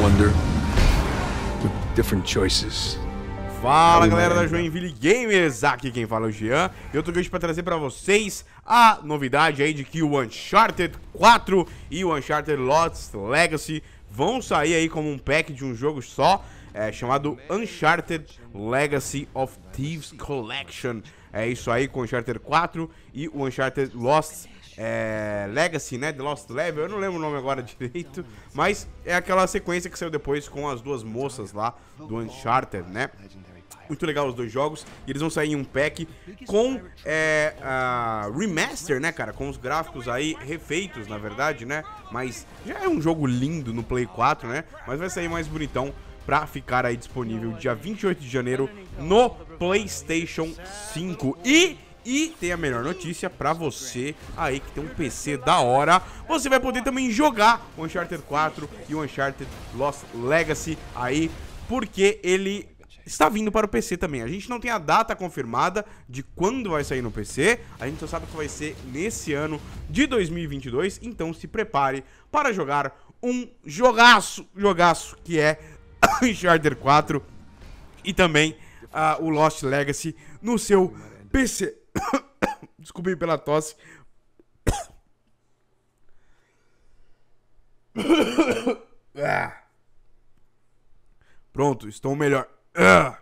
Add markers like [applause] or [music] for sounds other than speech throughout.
wonder different choices. Fala galera da Joinville Gamers, aqui quem fala é o Jean Eu tô aqui hoje pra trazer pra vocês a novidade aí de que o Uncharted 4 e o Uncharted Lost Legacy vão sair aí como um pack de um jogo só é, chamado Uncharted Legacy of Thieves Collection. É isso aí com o Uncharted 4 e o Uncharted Lost é, Legacy, né? The Lost Level, eu não lembro o nome agora [laughs] direito, mas é aquela sequência que saiu depois com as duas moças lá do Uncharted, né? Muito legal os dois jogos. E eles vão sair em um pack com é, remaster, né, cara? Com os gráficos aí refeitos, na verdade, né? Mas já é um jogo lindo no Play 4, né? Mas vai sair mais bonitão pra ficar aí disponível dia 28 de janeiro no PlayStation 5. E e tem a melhor notícia para você aí que tem um PC da hora. Você vai poder também jogar o Uncharted 4 e o Uncharted Lost Legacy aí, porque ele está vindo para o PC também. A gente não tem a data confirmada de quando vai sair no PC, a gente só sabe que vai ser nesse ano de 2022. Então se prepare para jogar um jogaço, jogaço que é Uncharted [coughs] 4 e também uh, o Lost Legacy no seu PC. [coughs] Desculpe pela tosse. [coughs] ah. Pronto, estou melhor. Ah.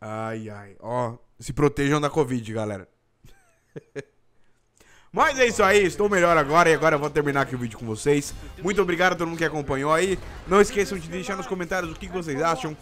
Ai, ai. Ó, se protejam da Covid, galera. [laughs] Mas é isso aí, estou melhor agora e agora eu vou terminar aqui o vídeo com vocês. Muito obrigado a todo mundo que acompanhou aí. Não esqueçam de deixar nos comentários o que vocês acham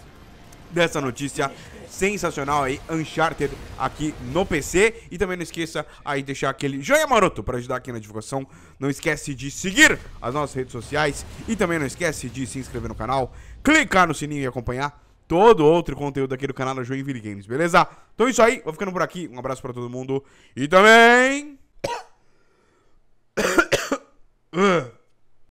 dessa notícia sensacional aí, Uncharted aqui no PC. E também não esqueça aí deixar aquele joinha maroto para ajudar aqui na divulgação. Não esquece de seguir as nossas redes sociais e também não esquece de se inscrever no canal, clicar no sininho e acompanhar todo outro conteúdo aqui do canal da Joinville Games, beleza? Então é isso aí, vou ficando por aqui. Um abraço para todo mundo e também...